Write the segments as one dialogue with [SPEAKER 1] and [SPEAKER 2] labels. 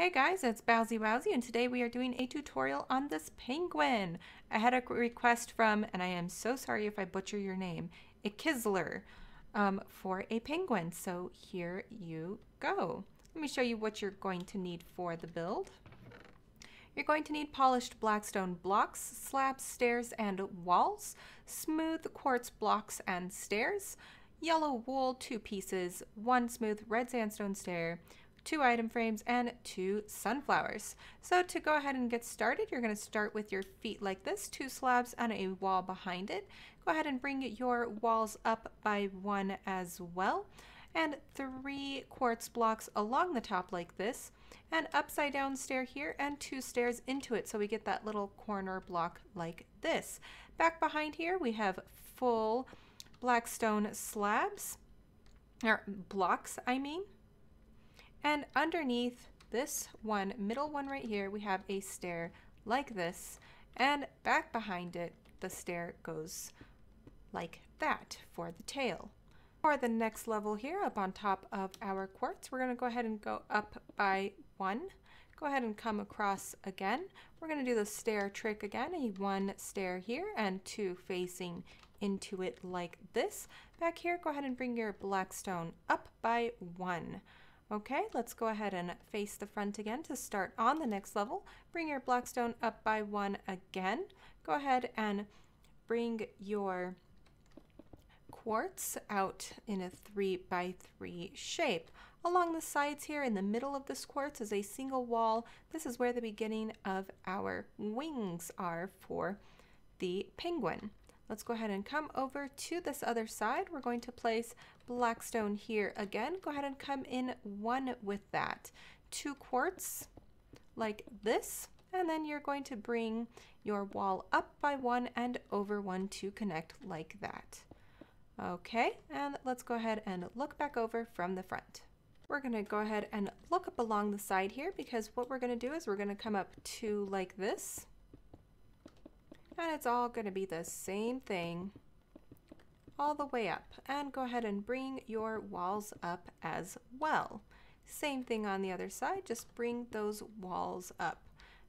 [SPEAKER 1] Hey guys, it's Bowsy Wowsy, and today we are doing a tutorial on this penguin. I had a request from, and I am so sorry if I butcher your name, a Kizler um, for a penguin. So here you go. Let me show you what you're going to need for the build. You're going to need polished blackstone blocks, slabs, stairs, and walls, smooth quartz blocks and stairs, yellow wool two pieces, one smooth red sandstone stair, two item frames, and two sunflowers. So to go ahead and get started, you're going to start with your feet like this, two slabs and a wall behind it. Go ahead and bring your walls up by one as well, and three quartz blocks along the top like this, and upside down stair here, and two stairs into it, so we get that little corner block like this. Back behind here, we have full blackstone slabs, or blocks, I mean, and underneath this one, middle one right here, we have a stair like this. And back behind it, the stair goes like that for the tail. For the next level here, up on top of our quartz, we're going to go ahead and go up by one. Go ahead and come across again. We're going to do the stair trick again, a one stair here and two facing into it like this. Back here, go ahead and bring your black stone up by one. Okay, let's go ahead and face the front again to start on the next level. Bring your black stone up by one again. Go ahead and bring your quartz out in a three by three shape. Along the sides here in the middle of this quartz is a single wall. This is where the beginning of our wings are for the penguin. Let's go ahead and come over to this other side. We're going to place blackstone here again. Go ahead and come in one with that. Two quarts like this, and then you're going to bring your wall up by one and over one to connect like that. Okay, and let's go ahead and look back over from the front. We're gonna go ahead and look up along the side here because what we're gonna do is we're gonna come up two like this, and it's all going to be the same thing all the way up and go ahead and bring your walls up as well. Same thing on the other side, just bring those walls up.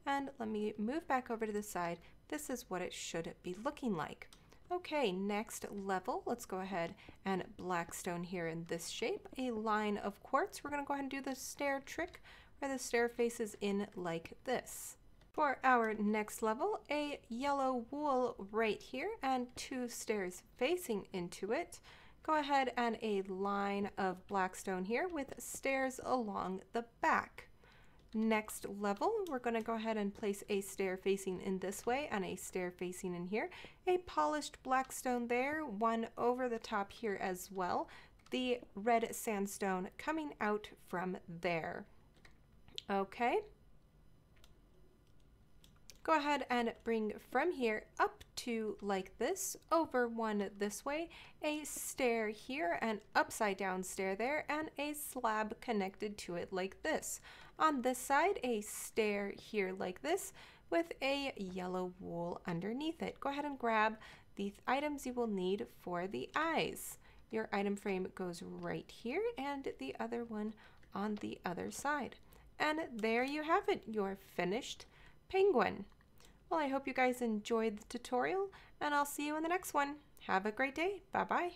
[SPEAKER 1] And let me move back over to the side. This is what it should be looking like. Okay, next level, let's go ahead and blackstone here in this shape, a line of quartz. We're gonna go ahead and do the stair trick where the stair faces in like this. For our next level, a yellow wool right here and two stairs facing into it. Go ahead and a line of black stone here with stairs along the back. Next level, we're gonna go ahead and place a stair facing in this way and a stair facing in here. A polished black stone there, one over the top here as well. The red sandstone coming out from there. Okay go ahead and bring from here up to like this, over one this way, a stair here, an upside down stair there, and a slab connected to it like this. On this side, a stair here like this, with a yellow wool underneath it. Go ahead and grab the items you will need for the eyes. Your item frame goes right here and the other one on the other side. And there you have it, your finished penguin. Well, I hope you guys enjoyed the tutorial, and I'll see you in the next one. Have a great day. Bye-bye.